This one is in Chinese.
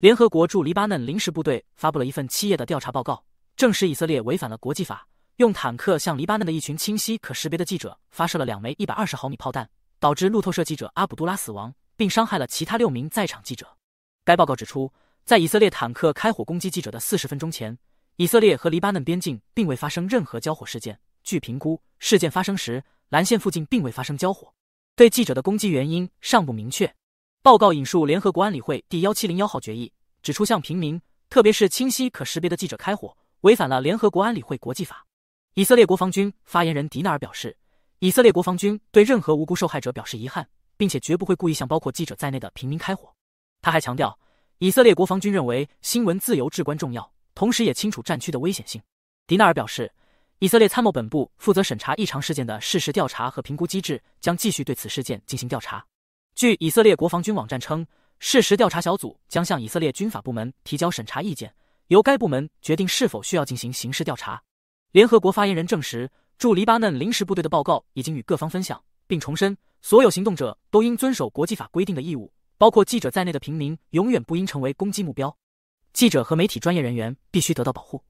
联合国驻黎巴嫩临时部队发布了一份七页的调查报告，证实以色列违反了国际法，用坦克向黎巴嫩的一群清晰可识别的记者发射了两枚一百二十毫米炮弹，导致路透社记者阿卜杜拉死亡，并伤害了其他六名在场记者。该报告指出，在以色列坦克开火攻击记者的四十分钟前，以色列和黎巴嫩边境并未发生任何交火事件。据评估，事件发生时蓝线附近并未发生交火，对记者的攻击原因尚不明确。报告引述联合国安理会第幺七零幺号决议，指出向平民，特别是清晰可识别的记者开火，违反了联合国安理会国际法。以色列国防军发言人迪纳尔表示，以色列国防军对任何无辜受害者表示遗憾，并且绝不会故意向包括记者在内的平民开火。他还强调，以色列国防军认为新闻自由至关重要，同时也清楚战区的危险性。迪纳尔表示，以色列参谋本部负责审查异常事件的事实调查和评估机制将继续对此事件进行调查。据以色列国防军网站称，事实调查小组将向以色列军法部门提交审查意见，由该部门决定是否需要进行刑事调查。联合国发言人证实，驻黎巴嫩临时部队的报告已经与各方分享，并重申所有行动者都应遵守国际法规定的义务，包括记者在内的平民永远不应成为攻击目标，记者和媒体专业人员必须得到保护。